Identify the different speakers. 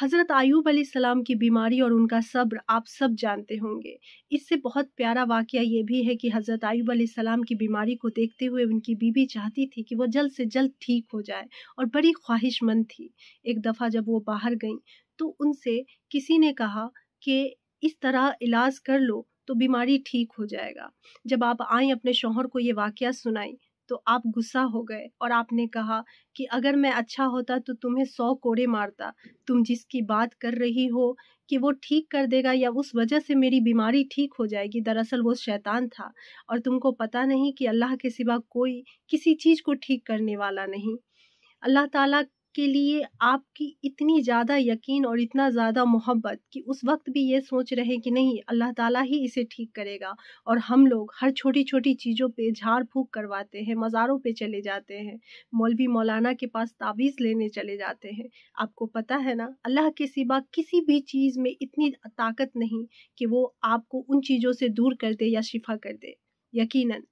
Speaker 1: हज़रत आयूब सलाम की बीमारी और उनका सब्र आप सब जानते होंगे इससे बहुत प्यारा वाक़ ये भी है कि हज़रत आयूब सलाम की बीमारी को देखते हुए उनकी बीबी चाहती थी कि वह जल्द से जल्द ठीक हो जाए और बड़ी ख्वाहिशमंद थी एक दफ़ा जब वो बाहर गई तो उनसे किसी ने कहा कि इस तरह इलाज कर लो तो बीमारी ठीक हो जाएगा जब आप आए अपने शोहर को ये वाक़ सुनाई तो आप गुस्सा हो गए और आपने कहा कि अगर मैं अच्छा होता तो तुम्हें सौ कोड़े मारता तुम जिसकी बात कर रही हो कि वो ठीक कर देगा या उस वजह से मेरी बीमारी ठीक हो जाएगी दरअसल वो शैतान था और तुमको पता नहीं कि अल्लाह के सिवा कोई किसी चीज़ को ठीक करने वाला नहीं अल्लाह ताला के लिए आपकी इतनी ज़्यादा यकीन और इतना ज़्यादा मोहब्बत कि उस वक्त भी ये सोच रहे कि नहीं अल्लाह ताला ही इसे ठीक करेगा और हम लोग हर छोटी छोटी चीज़ों पे झाड़ फूक करवाते हैं मज़ारों पे चले जाते हैं मौलवी मौलाना के पास तावीज़ लेने चले जाते हैं आपको पता है ना अल्लाह के सिवा किसी भी चीज़ में इतनी ताकत नहीं कि वो आपको उन चीज़ों से दूर कर दे या शिफा कर दे यकीनन